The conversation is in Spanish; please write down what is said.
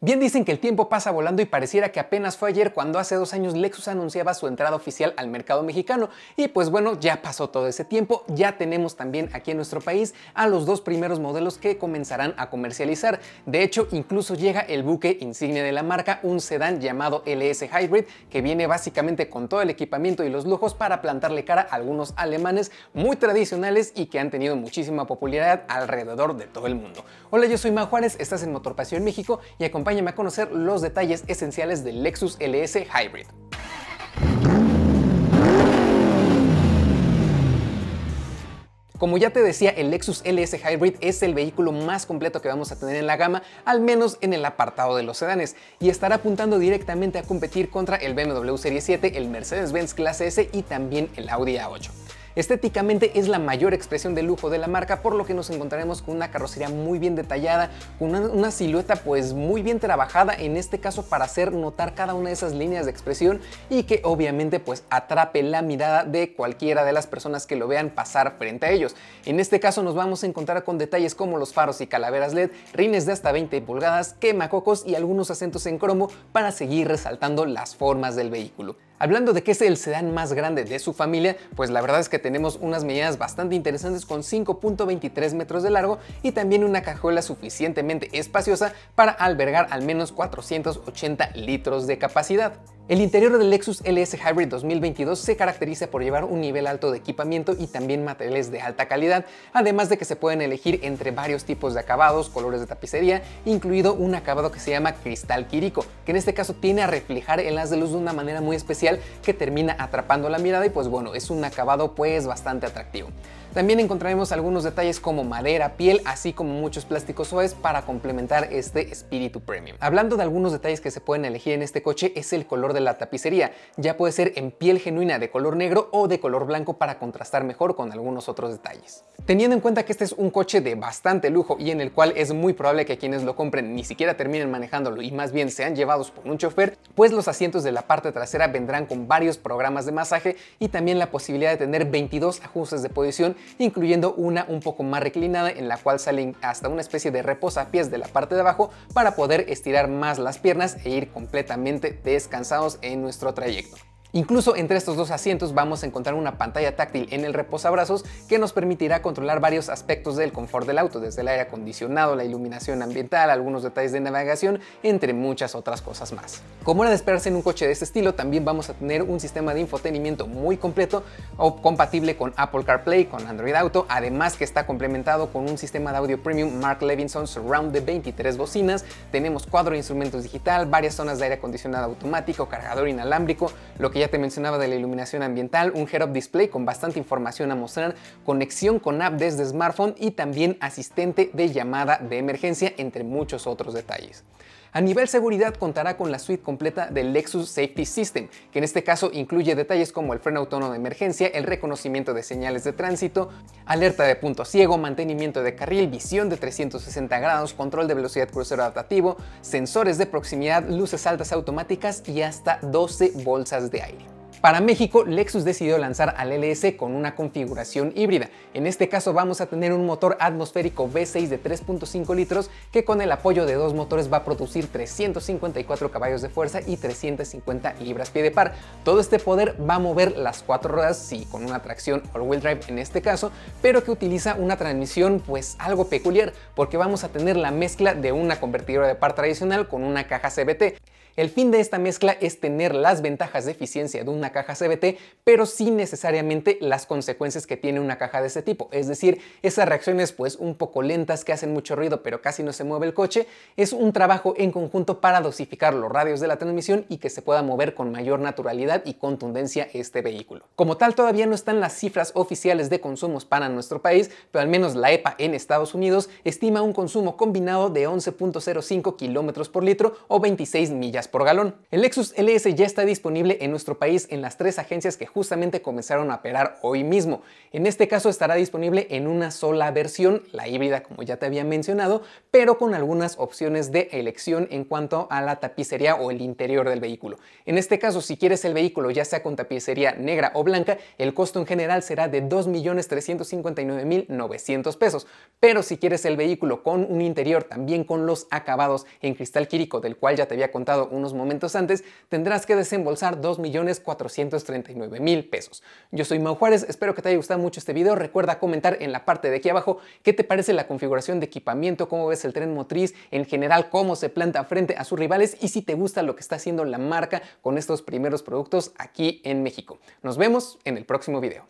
Bien dicen que el tiempo pasa volando y pareciera que apenas fue ayer cuando hace dos años Lexus anunciaba su entrada oficial al mercado mexicano y pues bueno, ya pasó todo ese tiempo, ya tenemos también aquí en nuestro país a los dos primeros modelos que comenzarán a comercializar. De hecho, incluso llega el buque insignia de la marca, un sedán llamado LS Hybrid que viene básicamente con todo el equipamiento y los lujos para plantarle cara a algunos alemanes muy tradicionales y que han tenido muchísima popularidad alrededor de todo el mundo. Hola, yo soy Juárez, estás en Motorpasión México y acompañamos acompáñame a conocer los detalles esenciales del Lexus LS Hybrid. Como ya te decía, el Lexus LS Hybrid es el vehículo más completo que vamos a tener en la gama, al menos en el apartado de los sedanes, y estará apuntando directamente a competir contra el BMW Serie 7, el Mercedes-Benz Clase S y también el Audi A8. Estéticamente es la mayor expresión de lujo de la marca, por lo que nos encontraremos con una carrocería muy bien detallada, con una, silueta pues muy bien trabajada, en este caso para hacer notar cada una de esas líneas de expresión y que obviamente pues atrape la mirada de cualquiera de las personas que lo vean pasar frente a ellos. En este caso nos vamos a encontrar con detalles como los faros y calaveras LED, rines de hasta 20 pulgadas, quemacocos y algunos acentos en cromo para seguir resaltando las formas del vehículo. Hablando de que es el sedán más grande de su familia, pues la verdad es que tenemos unas medidas bastante interesantes con 5.23 metros de largo y también una cajuela suficientemente espaciosa para albergar al menos 480 litros de capacidad. El interior del Lexus LS Hybrid 2022 se caracteriza por llevar un nivel alto de equipamiento y también materiales de alta calidad, además de que se pueden elegir entre varios tipos de acabados, colores de tapicería, incluido un acabado que se llama cristal quirico, que en este caso tiene a reflejar el haz de luz de una manera muy especial que termina atrapando la mirada y pues bueno, es un acabado pues bastante atractivo. También encontraremos algunos detalles como madera, piel, así como muchos plásticos suaves para complementar este espíritu premium. Hablando de algunos detalles que se pueden elegir en este coche es el color de la tapicería. Ya puede ser en piel genuina de color negro o de color blanco para contrastar mejor con algunos otros detalles. Teniendo en cuenta que este es un coche de bastante lujo y en el cual es muy probable que quienes lo compren ni siquiera terminen manejándolo y más bien sean llevados por un chofer, pues los asientos de la parte trasera vendrán con varios programas de masaje y también la posibilidad de tener 22 ajustes de posición, incluyendo una un poco más reclinada en la cual salen hasta una especie de reposapiés de la parte de abajo para poder estirar más las piernas e ir completamente descansados en nuestro trayecto. Incluso entre estos dos asientos vamos a encontrar una pantalla táctil en el reposabrazos que nos permitirá controlar varios aspectos del confort del auto, desde el aire acondicionado, la iluminación ambiental, algunos detalles de navegación, entre muchas otras cosas más. Como era de esperarse en un coche de este estilo, también vamos a tener un sistema de infotenimiento muy completo o compatible con Apple CarPlay, con Android Auto, además que está complementado con un sistema de audio premium Mark Levinson Surround de 23 bocinas, tenemos cuadro instrumentos digital, varias zonas de aire acondicionado automático, cargador inalámbrico, lo que ya te mencionaba de la iluminación ambiental, un head-up display con bastante información a mostrar, conexión con app desde smartphone y también asistente de llamada de emergencia, entre muchos otros detalles. A nivel seguridad contará con la suite completa del Lexus Safety System, que en este caso incluye detalles como el freno autónomo de emergencia, el reconocimiento de señales de tránsito, alerta de punto ciego, mantenimiento de carril, visión de 360 grados, control de velocidad crucero adaptativo, sensores de proximidad, luces altas automáticas y hasta 12 bolsas de aire. Para México, Lexus decidió lanzar al LS con una configuración híbrida. En este caso vamos a tener un motor atmosférico V6 de 3.5 litros que con el apoyo de dos motores va a producir 354 caballos de fuerza y 350 libras-pie de par. Todo este poder va a mover las cuatro ruedas, sí, con una tracción all-wheel drive en este caso, pero que utiliza una transmisión pues algo peculiar porque vamos a tener la mezcla de una convertidora de par tradicional con una caja CBT. El fin de esta mezcla es tener las ventajas de eficiencia de una caja CBT, pero sin necesariamente las consecuencias que tiene una caja de ese tipo. Es decir, esas reacciones pues un poco lentas que hacen mucho ruido pero casi no se mueve el coche, es un trabajo en conjunto para dosificar los radios de la transmisión y que se pueda mover con mayor naturalidad y contundencia este vehículo. Como tal, todavía no están las cifras oficiales de consumos para nuestro país, pero al menos la EPA en Estados Unidos estima un consumo combinado de 11.05 kilómetros por litro o 26 millas por galón. El Lexus LS ya está disponible en nuestro país en las tres agencias que justamente comenzaron a operar hoy mismo. En este caso estará disponible en una sola versión, la híbrida como ya te había mencionado, pero con algunas opciones de elección en cuanto a la tapicería o el interior del vehículo. En este caso, si quieres el vehículo ya sea con tapicería negra o blanca, el costo en general será de 2.359.900 pesos, pero si quieres el vehículo con un interior también con los acabados en cristal quírico del cual ya te había contado un unos momentos antes, tendrás que desembolsar 2.439.000 pesos. Yo soy Mau Juárez, espero que te haya gustado mucho este video. Recuerda comentar en la parte de aquí abajo qué te parece la configuración de equipamiento, cómo ves el tren motriz, en general cómo se planta frente a sus rivales y si te gusta lo que está haciendo la marca con estos primeros productos aquí en México. Nos vemos en el próximo video.